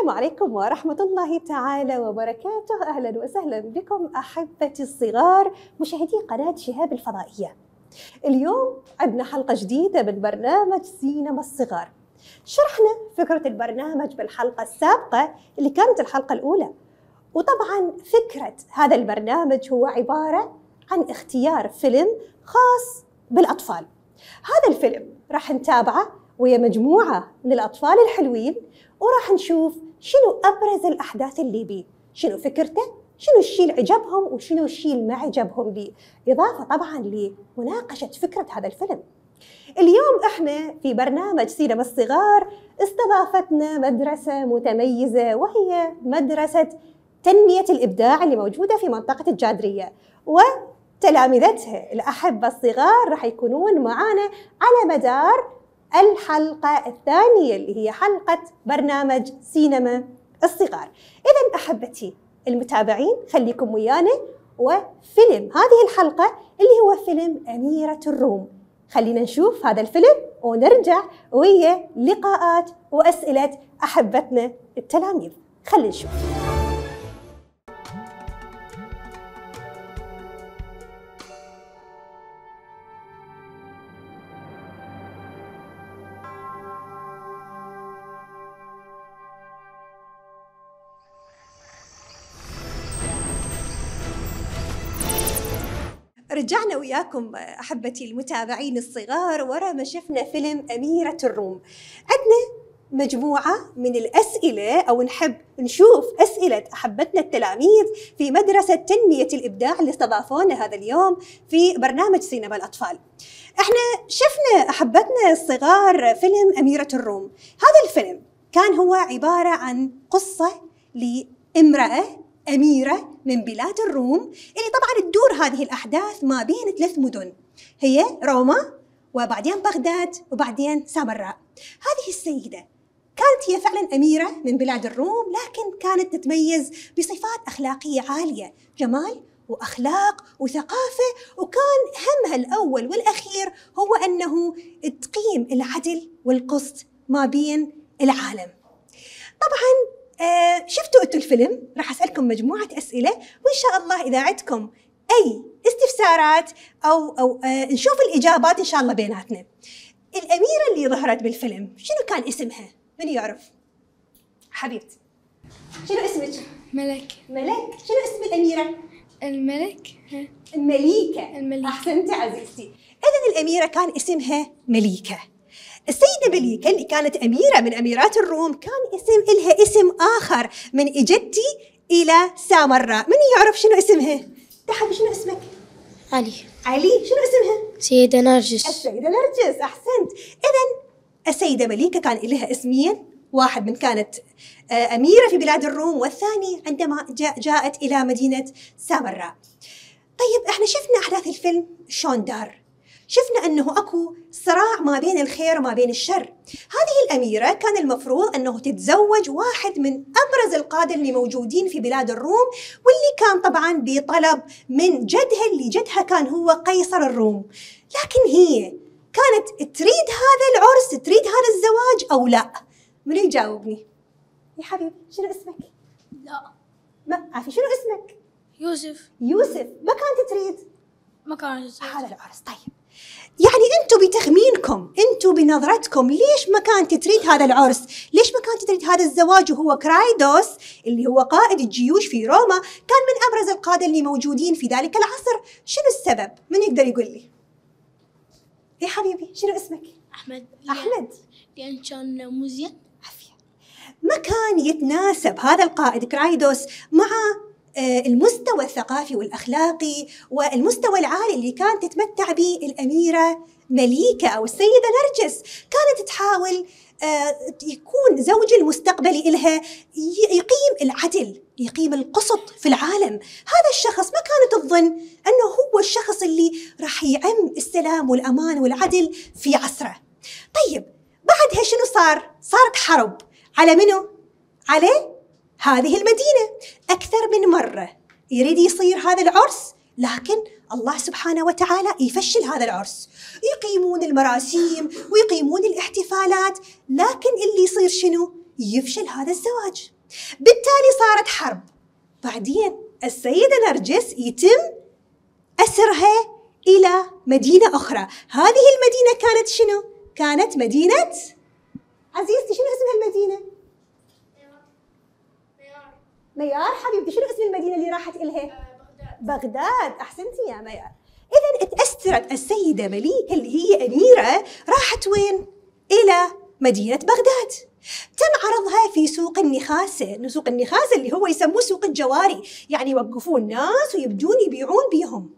السلام عليكم ورحمة الله تعالى وبركاته أهلا وسهلا بكم أحبتي الصغار مشاهدي قناة شهاب الفضائية اليوم عندنا حلقة جديدة من برنامج سينما الصغار شرحنا فكرة البرنامج بالحلقة السابقة اللي كانت الحلقة الأولى وطبعا فكرة هذا البرنامج هو عبارة عن اختيار فيلم خاص بالأطفال هذا الفيلم راح نتابعه ويا مجموعة من الأطفال الحلوين وراح نشوف شنو ابرز الاحداث اللي بيه؟ شنو فكرته شنو الشيء اللي عجبهم وشنو الشيء اللي ما عجبهم بيه؟ اضافه طبعا لمناقشه فكره هذا الفيلم اليوم احنا في برنامج سينما الصغار استضافتنا مدرسه متميزه وهي مدرسه تنميه الابداع اللي موجوده في منطقه الجادريه و تلامذتها الأحبة الصغار راح يكونون معانا على مدار الحلقة الثانية اللي هي حلقة برنامج سينما الصغار إذا أحبتي المتابعين خليكم ويانا وفيلم هذه الحلقة اللي هو فيلم أميرة الروم خلينا نشوف هذا الفيلم ونرجع ويا لقاءات وأسئلة أحبتنا التلاميذ خلينا نشوف رجعنا وياكم احبتي المتابعين الصغار ورا ما شفنا فيلم اميره الروم عندنا مجموعة من الأسئلة أو نحب نشوف أسئلة أحبتنا التلاميذ في مدرسة تنمية الإبداع اللي استضافونا هذا اليوم في برنامج سينما الأطفال احنا شفنا أحبتنا الصغار فيلم أميرة الروم هذا الفيلم كان هو عبارة عن قصة لامرأة أميرة من بلاد الروم اللي طبعا تدور هذه الأحداث ما بين ثلاث مدن هي روما وبعدين بغداد وبعدين سامراء هذه السيدة كانت هي فعلا أميرة من بلاد الروم لكن كانت تتميز بصفات أخلاقية عالية جمال واخلاق وثقافه وكان همها الاول والاخير هو انه تقيم العدل والقسط ما بين العالم. طبعا آه شفتوا انتوا الفيلم راح اسالكم مجموعه اسئله وان شاء الله اذا عندكم اي استفسارات او او آه نشوف الاجابات ان شاء الله بيناتنا. الاميره اللي ظهرت بالفيلم شنو كان اسمها؟ من يعرف؟ حبيبتي. شنو اسمك؟ ملك. ملك، شنو اسم الاميره؟ الملك المليكة المليكة أحسنت عزيزتي إذا الأميرة كان اسمها مليكة السيدة بلي كانت أميرة من أميرات الروم كان اسم إلها اسم آخر من إجدتي إلى سامراء من يعرف شنو اسمها؟ تحب شنو اسمك؟ علي علي شنو اسمها؟ سيدة نرجس السيدة نرجس أحسنت إذا السيدة مليكة كان لها اسمين واحد من كانت آه، أميرة في بلاد الروم والثاني عندما جاءت إلى مدينة سامراء طيب احنا شفنا أحداث الفيلم شلون دار شفنا أنه أكو صراع ما بين الخير وما بين الشر هذه الأميرة كان المفروض أنه تتزوج واحد من أبرز القادة اللي موجودين في بلاد الروم واللي كان طبعا بطلب من جدها اللي جدها كان هو قيصر الروم لكن هي كانت تريد هذا العرس تريد هذا الزواج أو لا من يجاوبني يا حبيبي شنو اسمك لا ما عارفه شنو اسمك يوسف يوسف ما كانت تريد ما كانت هذا العرس طيب يعني انتم بتخمينكم انتم بنظرتكم ليش ما كانت تريد هذا العرس ليش ما كانت تريد هذا الزواج وهو كرايدوس اللي هو قائد الجيوش في روما كان من ابرز القاده اللي موجودين في ذلك العصر شنو السبب من يقدر يقول لي يا حبيبي شنو اسمك احمد احمد لان كان مزين عافيه ما كان يتناسب هذا القائد كرايدوس مع آه، المستوى الثقافي والاخلاقي والمستوى العالي اللي كانت تتمتع به الاميره مليكه او السيده نرجس كانت تحاول آه، يكون زوج المستقبلي إلها يقيم العدل يقيم القسط في العالم هذا الشخص ما كانت تظن أنه هو الشخص اللي راح يعم السلام والأمان والعدل في عصره طيب بعدها شنو صار؟ صارت حرب على منو؟ على هذه المدينة أكثر من مرة يريد يصير هذا العرس لكن الله سبحانه وتعالى يفشل هذا العرس يقيمون المراسيم ويقيمون الاحتفالات لكن اللي يصير شنو يفشل هذا الزواج بالتالي صارت حرب بعدين السيدة نرجس يتم أسرها إلى مدينة أخرى هذه المدينة كانت شنو؟ كانت مدينة عزيزتي شنو اسمها المدينة؟ ميار حبيبتي شنو اسم المدينه اللي راحت الها آه، بغداد بغداد احسنتي يا ميار اذا تاثرت السيده مليكه اللي هي اميره راحت وين الى مدينه بغداد تم عرضها في سوق النخاسة سوق النخاسة اللي هو يسموه سوق الجواري يعني يوقفون الناس ويبدون يبيعون بيهم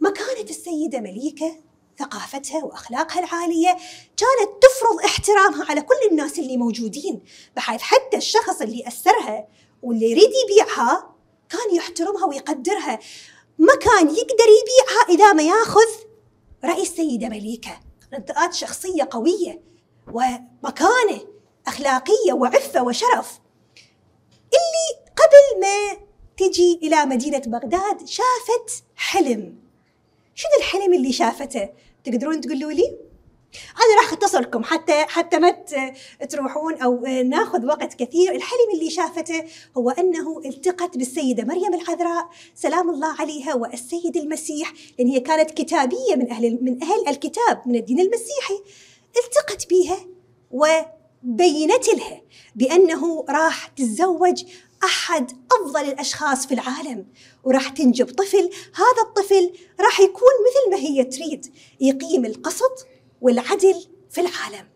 مكانة السيدة مليكة ثقافتها وأخلاقها العالية كانت تفرض احترامها على كل الناس اللي موجودين بحيث حتى الشخص اللي أسرها واللي يريد يبيعها كان يحترمها ويقدرها ما كان يقدر يبيعها إذا ما ياخذ رأي السيدة مليكة انتقاد شخصية قوية ومكانة أخلاقية وعفة وشرف اللي قبل ما تجي إلى مدينة بغداد شافت حلم شنو الحلم اللي شافته تقدرون تقولوا لي؟ انا راح اتصلكم حتى حتى ما تروحون او ناخذ وقت كثير الحلم اللي شافته هو انه التقت بالسيده مريم العذراء سلام الله عليها والسيد المسيح لان هي كانت كتابيه من اهل من اهل الكتاب من الدين المسيحي التقت بها وبينت لها بانه راح تتزوج احد افضل الاشخاص في العالم وراح تنجب طفل هذا الطفل راح يكون مثل ما هي تريد يقيم القسط والعدل في العالم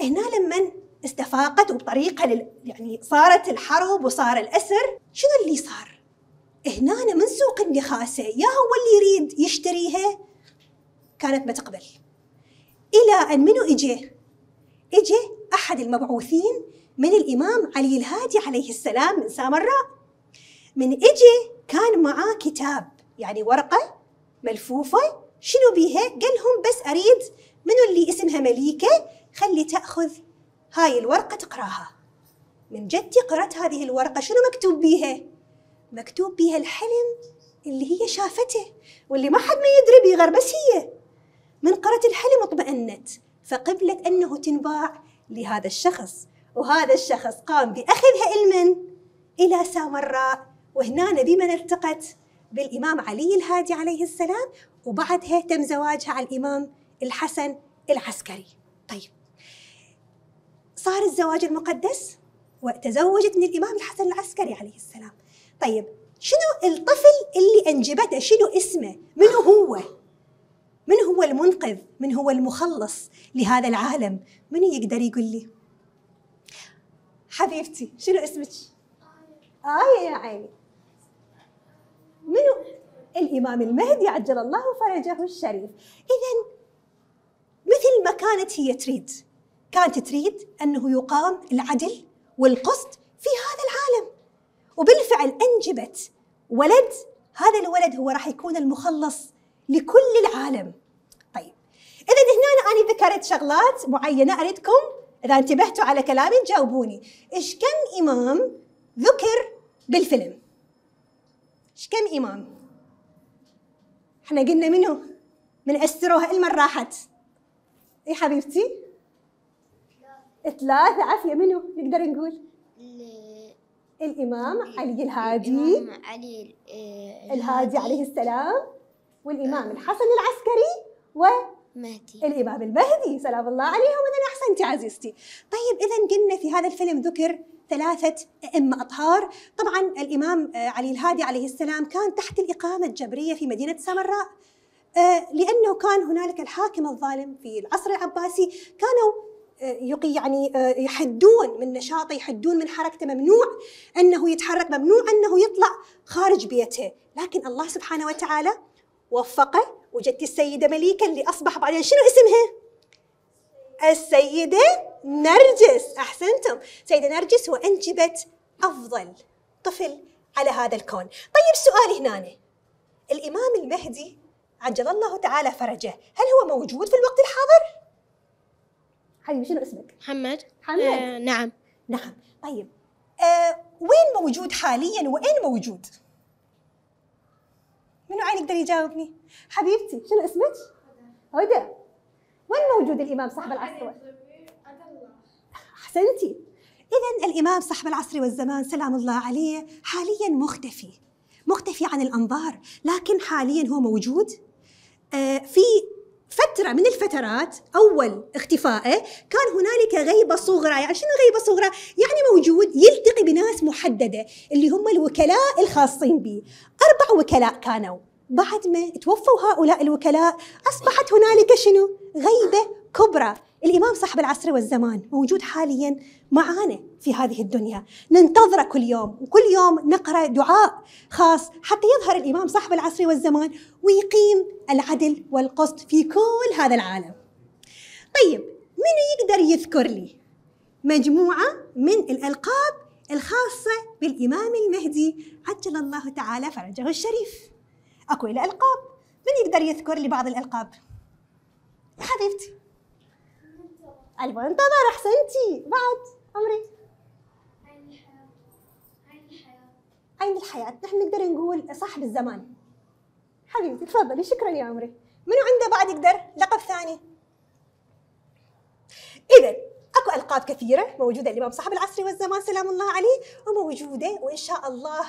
هنا لما استفاقت وبطريقة لل... يعني صارت الحرب وصار الأسر شنو اللي صار؟ هنا من سوق النخاسة يا هو اللي يريد يشتريها كانت ما تقبل إلى أن منو إجي؟ إجي أحد المبعوثين من الإمام علي الهادي عليه السلام من سامراء من إجي كان معاه كتاب يعني ورقة ملفوفة شنو بيها قالهم بس اريد منو اللي اسمها مليكه خلي تاخذ هاي الورقه تقراها من جدي قرأت هذه الورقة شنو مكتوب بيها؟ مكتوب بيها الحلم اللي هي شافته واللي ما حد ما يدري بيه غير بس هي من قرأت الحلم اطمأنت فقبلت أنه تنباع لهذا الشخص وهذا الشخص قام بأخذها المن إلى سامراء وهنا بما التقت بالإمام علي الهادي عليه السلام وبعدها تم زواجها على الإمام الحسن العسكري طيب صار الزواج المقدس وتزوجت من الإمام الحسن العسكري عليه السلام طيب شنو الطفل اللي أنجبته شنو اسمه من هو من هو المنقذ من هو المخلص لهذا العالم من يقدر يقول لي حبيبتي شنو اسمك آية, آية يا عيني منو الإمام المهدي عجل الله فرجه الشريف إذا مثل ما كانت هي تريد كانت تريد أنه يقام العدل والقسط في هذا العالم وبالفعل أنجبت ولد هذا الولد هو راح يكون المخلص لكل العالم طيب إذا هنا أنا ذكرت شغلات معينة أريدكم إذا انتبهتوا على كلامي جاوبوني إيش كم إمام ذكر بالفيلم إيش كم إمام احنا قلنا منه من استروها المن راحت ايه حبيبتي ثلاثة عافية منه نقدر نقول الإمام علي الهادي الإمام علي الهادي عليه السلام والإمام آه. الحسن العسكري و مهدي الإمام المهدي سلام الله عليهم إذا أحسنتي عزيزتي طيب إذا قلنا في هذا الفيلم ذكر ثلاثة أئمة أطهار طبعا الإمام آه، علي الهادي عليه السلام كان تحت الإقامة الجبرية في مدينة سامراء آه، لأنه كان هنالك الحاكم الظالم في العصر العباسي كانوا آه، يعني يحدون من نشاطه يحدون من حركته ممنوع أنه يتحرك ممنوع أنه يطلع خارج بيته لكن الله سبحانه وتعالى وفقه وجدت السيدة مليكا اللي أصبح بعدين شنو اسمها؟ السيدة نرجس أحسنتم سيدة نرجس وأنجبت أفضل طفل على هذا الكون طيب سؤال هنا الإمام المهدي عجل الله تعالى فرجه هل هو موجود في الوقت الحاضر؟ حبيبي شنو اسمك؟ محمد محمد آه نعم نعم طيب آه وين موجود حاليا وين موجود؟ منو عين يقدر يجاوبني؟ حبيبتي شنو اسمك؟ هدى وين موجود الإمام صاحب العصر؟ يعني أحسنتي إذا الإمام صاحب العصر والزمان سلام الله عليه حاليا مختفي مختفي عن الأنظار لكن حاليا هو موجود آه، في فترة من الفترات أول اختفائه كان هنالك غيبة صغرى يعني شنو غيبة صغرى؟ يعني موجود يلتقي بناس محددة اللي هم الوكلاء الخاصين به أربع وكلاء كانوا بعد ما توفوا هؤلاء الوكلاء أصبحت هنالك شنو؟ غيبة كبرى الإمام صاحب العصر والزمان موجود حاليا معانا في هذه الدنيا ننتظره كل يوم وكل يوم نقرأ دعاء خاص حتى يظهر الإمام صاحب العصر والزمان ويقيم العدل والقسط في كل هذا العالم طيب من يقدر يذكر لي مجموعة من الألقاب الخاصة بالإمام المهدي عجل الله تعالى فرجه الشريف اكو إلى القاب من يقدر يذكر لي بعض الالقاب حبيبتي المنتظر احسنتي بعد عمري عين الحياه عين الحياه عين الحياه نحن نقدر نقول صاحب الزمان حبيبتي تفضلي شكرا يا عمري منو عنده بعد يقدر لقب ثاني اذا اكو القاب كثيره موجوده الامام صاحب العصر والزمان سلام الله عليه وموجوده وان شاء الله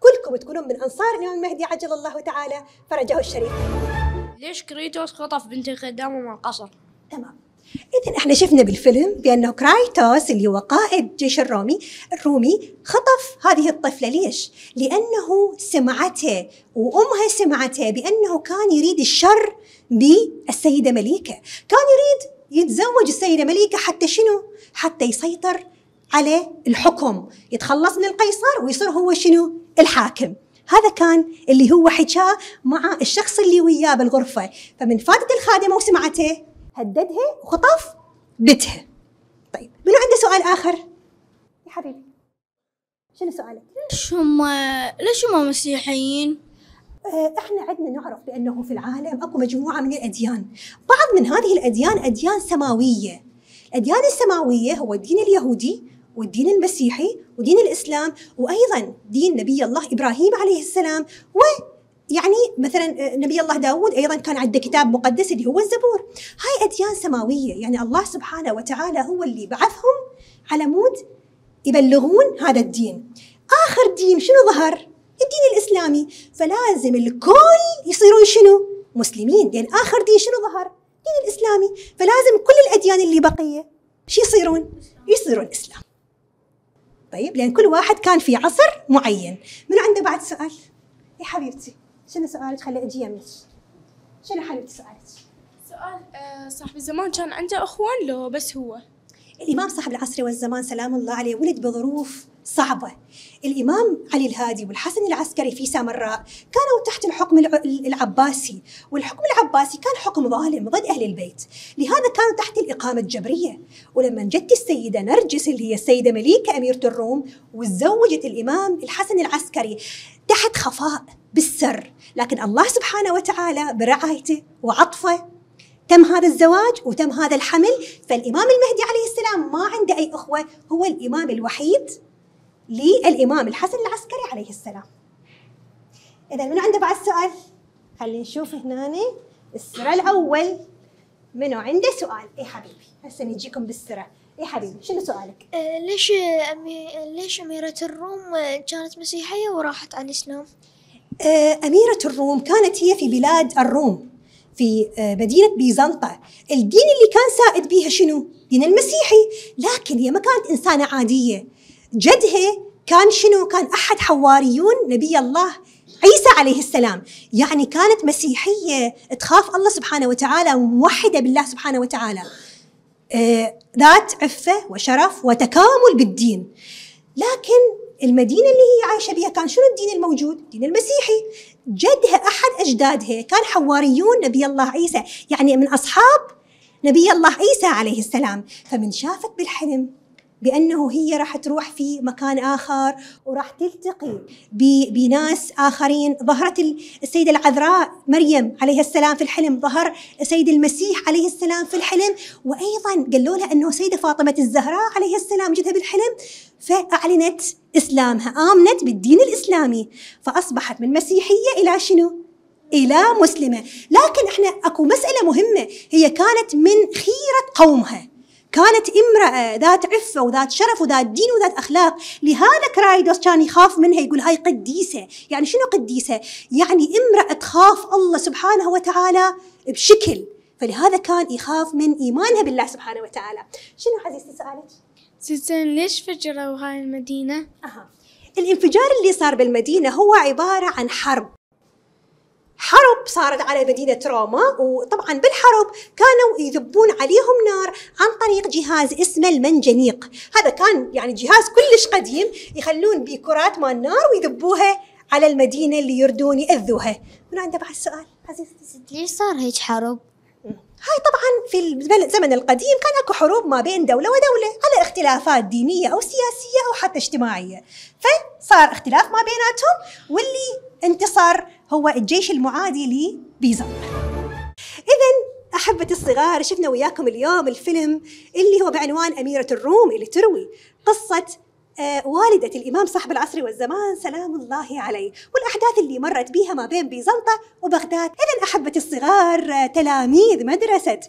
كلكم تكونون من أنصار اليوم المهدي عجل الله تعالى فرجه الشريف ليش كريتوس خطف بنت خدامه من القصر؟ تمام إذا احنا شفنا بالفيلم بأنه كرايتوس اللي هو قائد جيش الرومي الرومي خطف هذه الطفلة ليش؟ لأنه سمعته وأمها سمعته بأنه كان يريد الشر بالسيدة مليكة كان يريد يتزوج السيدة مليكة حتى شنو؟ حتى يسيطر على الحكم يتخلص من القيصر ويصير هو شنو؟ الحاكم هذا كان اللي هو حكاه مع الشخص اللي وياه بالغرفة فمن فاتت الخادمة وسمعته هددها وخطف بنتها طيب منو عنده سؤال آخر يا حبيبي شنو سؤالك؟ ليش هم ليش هم مسيحيين؟ آه، احنا عندنا نعرف بانه في العالم اكو مجموعه من الاديان، بعض من هذه الاديان اديان سماويه. الاديان السماويه هو الدين اليهودي والدين المسيحي ودين الإسلام وأيضا دين نبي الله إبراهيم عليه السلام و يعني مثلا آه، نبي الله داود أيضا كان عنده كتاب مقدس اللي هو الزبور هاي أديان سماوية يعني الله سبحانه وتعالى هو اللي بعثهم على مود يبلغون هذا الدين آخر دين شنو ظهر؟ الدين الإسلامي فلازم الكل يصيرون شنو؟ مسلمين لأن يعني آخر دين شنو ظهر؟ الدين الإسلامي فلازم كل الأديان اللي بقية شو يصيرون؟ يصيرون إسلام طيب لان كل واحد كان في عصر معين من عنده بعد سؤال يا إيه حبيبتي شنو سؤالك خلي اجي يمك شنو حبيبتي سؤالك سؤال آه، صاحبي زمان كان عنده اخوان لو بس هو الإمام صاحب العصر والزمان سلام الله عليه ولد بظروف صعبة الإمام علي الهادي والحسن العسكري في سامراء كانوا تحت الحكم العباسي والحكم العباسي كان حكم ظالم ضد أهل البيت لهذا كانوا تحت الإقامة الجبرية ولما جت السيدة نرجس اللي هي السيدة مليكة أميرة الروم وتزوجت الإمام الحسن العسكري تحت خفاء بالسر لكن الله سبحانه وتعالى برعايته وعطفه تم هذا الزواج وتم هذا الحمل فالإمام المهدي عليه السلام ما عنده أي أخوة هو الإمام الوحيد للإمام الحسن العسكري عليه السلام إذا من عنده بعد سؤال؟ خلينا نشوف هنا السرة الأول منو عنده سؤال؟ إي حبيبي هسه نجيكم بالسرة يا إيه حبيبي شنو سؤالك؟ آه ليش أمي... ليش أميرة الروم كانت مسيحية وراحت على الإسلام؟ آه أميرة الروم كانت هي في بلاد الروم في آه، مدينة بيزنطة الدين اللي كان سائد بيها شنو؟ دين المسيحي لكن هي ما كانت إنسانة عادية جدها كان شنو؟ كان أحد حواريون نبي الله عيسى عليه السلام يعني كانت مسيحية تخاف الله سبحانه وتعالى وموحدة بالله سبحانه وتعالى آه، ذات عفة وشرف وتكامل بالدين لكن المدينة اللي هي عايشة بها كان شنو الدين الموجود؟ الدين المسيحي جدها أحد أجدادها كان حواريون نبي الله عيسى يعني من أصحاب نبي الله عيسى عليه السلام فمن شافت بالحلم بانه هي راح تروح في مكان اخر وراح تلتقي بناس اخرين ظهرت السيده العذراء مريم عليها السلام في الحلم ظهر سيد المسيح عليه السلام في الحلم وايضا قالوا لها انه سيده فاطمه الزهراء عليها السلام جدها بالحلم فاعلنت اسلامها امنت بالدين الاسلامي فاصبحت من مسيحيه الى شنو الى مسلمه لكن احنا اكو مساله مهمه هي كانت من خيره قومها كانت امرأة ذات عفة وذات شرف وذات دين وذات أخلاق لهذا كرايدوس كان يخاف منها يقول هاي قديسة يعني شنو قديسة؟ يعني امرأة تخاف الله سبحانه وتعالى بشكل فلهذا كان يخاف من إيمانها بالله سبحانه وتعالى شنو عزيزتي سألت؟ زين ليش فجروا هاي المدينة؟ أها الانفجار اللي صار بالمدينة هو عبارة عن حرب حرب صارت على مدينة روما وطبعا بالحرب كانوا يذبون عليهم نار عن طريق جهاز اسمه المنجنيق هذا كان يعني جهاز كلش قديم يخلون بكرات مال نار ويذبوها على المدينة اللي يردون يأذوها من عنده بعد سؤال عزيز ليش صار هيك حرب؟ هاي طبعا في الزمن القديم كان اكو حروب ما بين دولة ودولة على اختلافات دينية أو سياسية أو حتى اجتماعية فصار اختلاف ما بيناتهم واللي انتصر هو الجيش المعادي لبيزا إذا أحبتي الصغار شفنا وياكم اليوم الفيلم اللي هو بعنوان أميرة الروم اللي تروي قصة آه، والدة الإمام صاحب العصر والزمان سلام الله عليه والأحداث اللي مرت بها ما بين بيزنطة وبغداد إذا أحبتي الصغار آه، تلاميذ مدرسة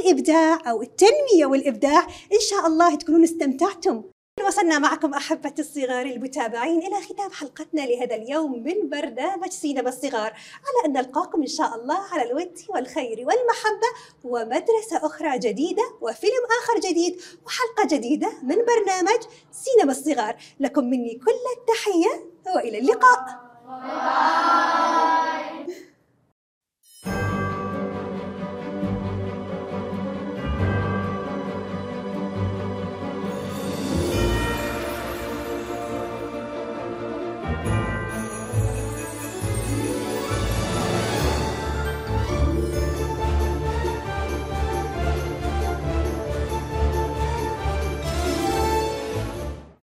الإبداع أو التنمية والإبداع إن شاء الله تكونون استمتعتم وصلنا معكم أحبة الصغار المتابعين إلى ختام حلقتنا لهذا اليوم من برنامج سينما الصغار على أن نلقاكم إن شاء الله على الود والخير والمحبة ومدرسة أخرى جديدة وفيلم آخر جديد وحلقة جديدة من برنامج سينما الصغار لكم مني كل التحية وإلى اللقاء